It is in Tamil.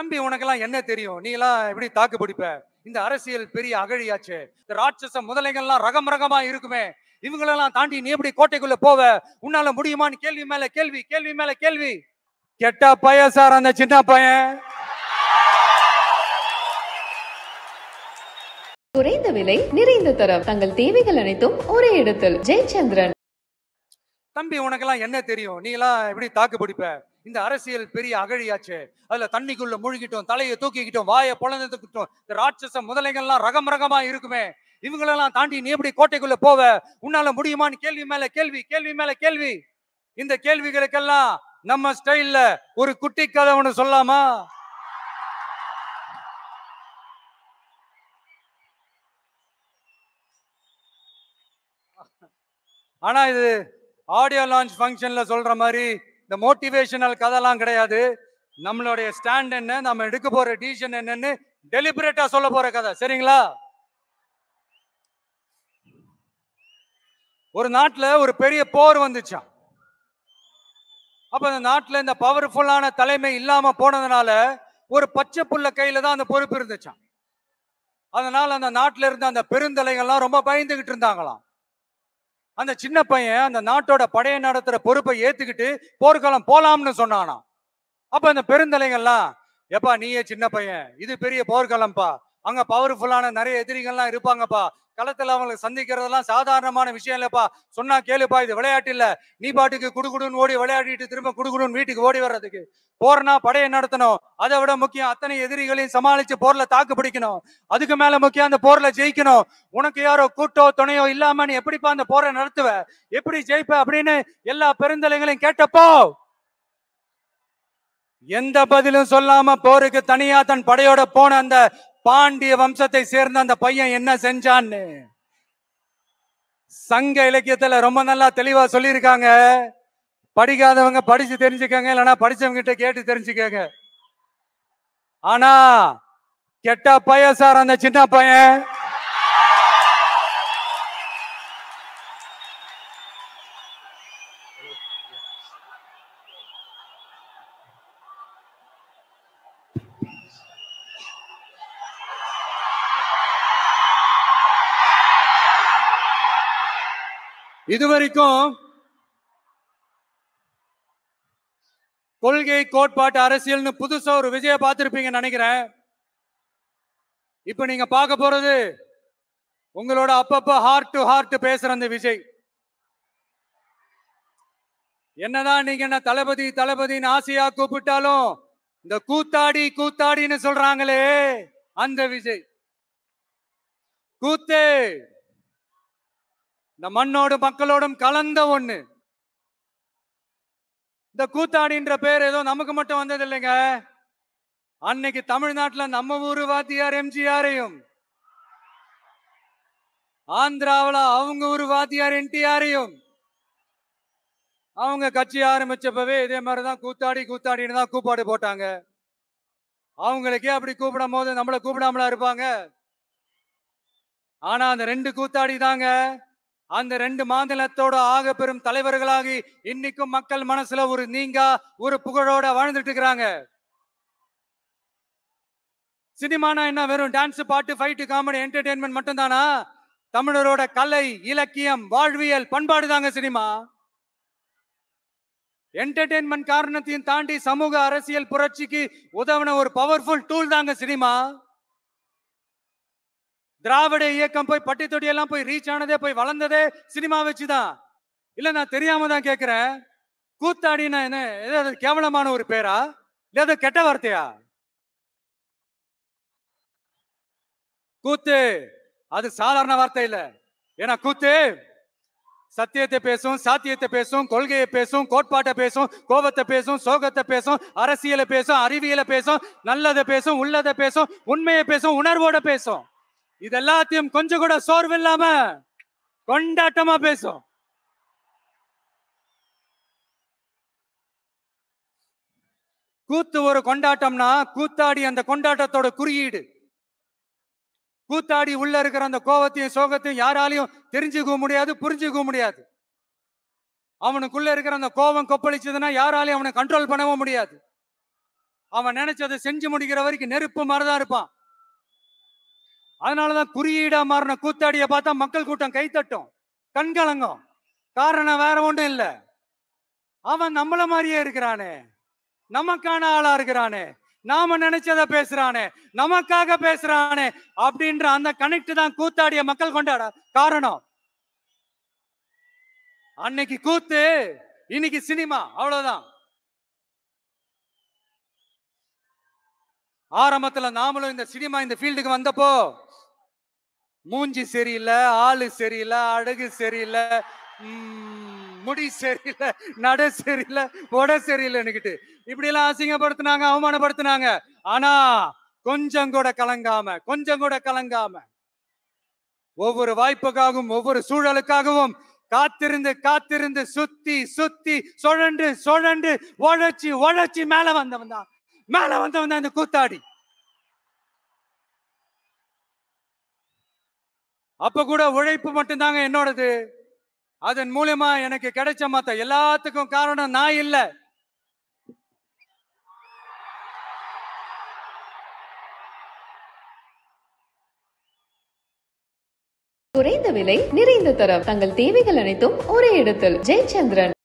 தம்பி உனக்கெல்லாம் என்ன தெரியும் நீ எல்லாம் எப்படி தாக்கு பிடிப்ப இந்த அரசியல் பெரிய அகழியாச்சு இந்த ராட்சச முதலைகள்லாம் ரகம் ரகமா இருக்குமே இவங்களெல்லாம் தாண்டி நீ எப்படி கோட்டைக்குள்ள போவ உன்னால முடியுமான்னு கேள்வி மேல கேள்வி கேள்வி மேல கேள்வி கெட்டா பையன் சார் அந்த சின்ன பையன் குறைந்த விலை நிறைந்த தரம் தங்கள் தேவைகள் அனைத்தும் ஒரே இடத்தில் ஜெயச்சந்திரன் தம்பி உனக்கெல்லாம் என்ன தெரியும் நீ எல்லாம் எப்படி தாக்கு பிடிப்ப இந்த அரசியல் பெரிய அகழியாச்சு அதுல தண்ணிக்குள்ள முழுகிட்டோம் தலையை தூக்கிக்கிட்டோம் வாயை பொழந்துக்கிட்டோம் இந்த ராட்சச முதலைகள்லாம் ரகம் ரகமா இருக்குமே இவங்களெல்லாம் தாண்டி நீ எப்படி கோட்டைக்குள்ள போவ உன்னால முடியுமான்னு கேள்வி மேல கேள்வி கேள்வி மேல கேள்வி இந்த கேள்விகளுக்கெல்லாம் நம்ம ஸ்டைல்ல ஒரு குட்டி கதை சொல்லாமா ஆனா இது ஆடியோ லான்ச் ஃபங்க்ஷன்ல சொல்ற மாதிரி இந்த மோட்டிவேஷனல் கதைலாம் கிடையாது நம்மளுடைய ஸ்டாண்ட் என்ன நம்ம எடுக்க போற டிசிஷன் என்னன்னு டெலிபரேட்டா சொல்ல போற கதை சரிங்களா ஒரு நாட்டில் ஒரு பெரிய போர் வந்துச்சான் அப்ப அந்த நாட்டில் இந்த பவர்ஃபுல்லான தலைமை இல்லாம போனதுனால ஒரு பச்சை புள்ள கையில தான் அந்த பொறுப்பு இருந்துச்சான் அதனால அந்த நாட்டில் இருந்த அந்த பெருந்தலைகள்லாம் ரொம்ப பயந்துகிட்டு இருந்தாங்களாம் அந்த சின்ன பையன் அந்த நாட்டோட படையை நடத்துற பொறுப்பை ஏத்துக்கிட்டு போர்க்காலம் போலாம்னு சொன்னானா அப்ப அந்த பெருந்தலைங்கள்லாம் எப்பா நீயே சின்ன பையன் இது பெரிய போர்க்காலம்ப்பா அங்க பவர்ஃபுல்லான நிறைய எதிரிகள்லாம் இருப்பாங்கப்பா களத்துல அவங்களை சந்திக்கிறதெல்லாம் சாதாரணமான விஷயம் இல்லப்பா சொன்னா கேளுப்பா இது விளையாட்டு இல்ல நீ பாட்டுக்கு குடுகுடுன்னு ஓடி விளையாடிட்டு திரும்ப குடுகுடுன்னு வீட்டுக்கு ஓடி வர்றதுக்கு போர்னா படையை நடத்தணும் அதை விட முக்கியம் அத்தனை எதிரிகளையும் சமாளிச்சு போர்ல தாக்கு பிடிக்கணும் அதுக்கு மேல முக்கியம் அந்த போர்ல ஜெயிக்கணும் உனக்கு யாரோ கூட்டோ துணையோ இல்லாம நீ எப்படிப்பா அந்த போரை நடத்துவ எப்படி ஜெயிப்ப அப்படின்னு எல்லா பெருந்தலைகளையும் கேட்டப்போ எந்த பதிலும் சொல்லாம போருக்கு தனியா தன் படையோட போன அந்த பாண்டிய வம்சத்தை சேர்ந்த அந்த பையன் என்ன செஞ்சான்னு சங்க இலக்கியத்துல ரொம்ப நல்லா தெளிவா சொல்லியிருக்காங்க படிக்காதவங்க படிச்சு தெரிஞ்சுக்கங்க இல்லைன்னா படிச்சவங்க கிட்ட கேட்டு தெரிஞ்சுக்கங்க ஆனா கெட்ட பையன் சார் அந்த சின்ன பையன் இது வரைக்கும் கொள்கை கோட்பாட்டு அரசியல்னு புதுசா ஒரு விஜய பார்த்துருப்பீங்கன்னு நினைக்கிறேன் இப்ப நீங்க பார்க்க போறது உங்களோட அப்பப்ப ஹார்ட் டு ஹார்ட் பேசுற அந்த விஜய் என்னதான் நீங்க என்ன தளபதி தளபதின்னு ஆசையா கூப்பிட்டாலும் இந்த கூத்தாடி கூத்தாடின்னு சொல்றாங்களே அந்த விஜய் கூத்தே இந்த மண்ணோடும் மக்களோடும் கலந்த ஒண்ணு இந்த கூத்தாடின்ற பேர் ஏதோ நமக்கு மட்டும் வந்தது இல்லைங்க அன்னைக்கு தமிழ்நாட்டில் நம்ம ஊரு வாத்தியார் எம்ஜிஆரையும் ஆந்திராவில் அவங்க ஊரு வாத்தியார் என்டிஆரையும் அவங்க கட்சி ஆரம்பிச்சப்பவே இதே மாதிரி தான் கூத்தாடி கூத்தாடின்னு தான் கூப்பாடு போட்டாங்க அவங்களுக்கே அப்படி கூப்பிடும் போது நம்மளை கூப்பிடாமலா இருப்பாங்க ஆனா அந்த ரெண்டு கூத்தாடி தாங்க அந்த ரெண்டு மாநிலத்தோட ஆக பெரும் தலைவர்களாகி இன்னைக்கும் மக்கள் மனசுல ஒரு நீங்கா ஒரு புகழோட வாழ்ந்துட்டு இருக்கிறாங்க சினிமானா என்ன வெறும் டான்ஸ் பாட்டு ஃபைட்டு காமெடி என்டர்டெயின்மெண்ட் மட்டும்தானா தமிழரோட கலை இலக்கியம் வாழ்வியல் பண்பாடு தாங்க சினிமா என்டர்டெயின்மெண்ட் காரணத்தையும் தாண்டி சமூக அரசியல் புரட்சிக்கு உதவின ஒரு பவர்ஃபுல் டூல் தாங்க சினிமா திராவிட இயக்கம் போய் பட்டி தொட்டியெல்லாம் போய் ரீச் ஆனதே போய் வளர்ந்ததே சினிமா வச்சுதான் இல்ல இல்லை நான் தெரியாம தான் கேட்குறேன் கூத்தாடினா என்ன ஏதாவது கேவலமான ஒரு பேரா இல்லை கெட்ட வார்த்தையா கூத்து அது சாதாரண வார்த்தை இல்ல ஏன்னா கூத்து சத்தியத்தை பேசும் சாத்தியத்தை பேசும் கொள்கையை பேசும் கோட்பாட்டை பேசும் கோபத்தை பேசும் சோகத்தை பேசும் அரசியலை பேசும் அறிவியலை பேசும் நல்லதை பேசும் உள்ளதை பேசும் உண்மையை பேசும் உணர்வோட பேசும் இது எல்லாத்தையும் கொஞ்சம் கூட சோர்வு இல்லாம கொண்டாட்டமா பேசும் கூத்து ஒரு கொண்டாட்டம்னா கூத்தாடி அந்த கொண்டாட்டத்தோட குறியீடு கூத்தாடி உள்ள இருக்கிற அந்த கோவத்தையும் சோகத்தையும் யாராலையும் தெரிஞ்சுக்க முடியாது புரிஞ்சுக்க முடியாது அவனுக்குள்ள இருக்கிற அந்த கோபம் கொப்பளிச்சதுன்னா யாராலையும் அவனை கண்ட்ரோல் பண்ணவும் முடியாது அவன் நினைச்சதை செஞ்சு முடிக்கிற வரைக்கும் நெருப்பு மாதிரிதான் இருப்பான் அதனாலதான் குறியீடா மாறின கூத்தாடிய பார்த்தா மக்கள் கூட்டம் கைத்தட்டும் கண்கலங்கம் காரணம் வேற ஒன்றும் இல்லை அவன் நம்மள மாதிரியே இருக்கிறானே நமக்கான ஆளா இருக்கிறானே நாம நினைச்சத பேசுறானே நமக்காக பேசுறானே அப்படின்ற அந்த கனெக்ட் தான் கூத்தாடிய மக்கள் கொண்டாட காரணம் அன்னைக்கு கூத்து இன்னைக்கு சினிமா அவ்வளவுதான் ஆரம்பத்துல நாமளும் இந்த சினிமா இந்த ஃபீல்டுக்கு வந்தப்போ மூஞ்சி சரியில்லை ஆளு சரியில்லை அழகு சரியில்லை முடி சரியில்லை நட சரியில்லை உட சரியில்லைன்னுக்கிட்டு இப்படி எல்லாம் அசிங்கப்படுத்தினாங்க அவமானப்படுத்தினாங்க ஆனா கொஞ்சம் கூட கலங்காம கொஞ்சம் கூட கலங்காம ஒவ்வொரு வாய்ப்புக்காகவும் ஒவ்வொரு சூழலுக்காகவும் காத்திருந்து காத்திருந்து சுத்தி சுத்தி சுழண்டு சுழண்டு உழைச்சி உழைச்சி மேல வந்தவன் தான் மேல வந்தவன் தான் இந்த கூத்தாடி அப்ப கூட உழைப்பு மட்டும்தாங்க என்னோடது அதன் மூலியமா எனக்கு கிடைச்ச மத்த எல்லாத்துக்கும் காரணம் நான் இல்ல குறைந்த விலை நிறைந்த தரம் தங்கள் தேவைகள் அனைத்தும் ஒரே இடத்தில் ஜெயச்சந்திரன்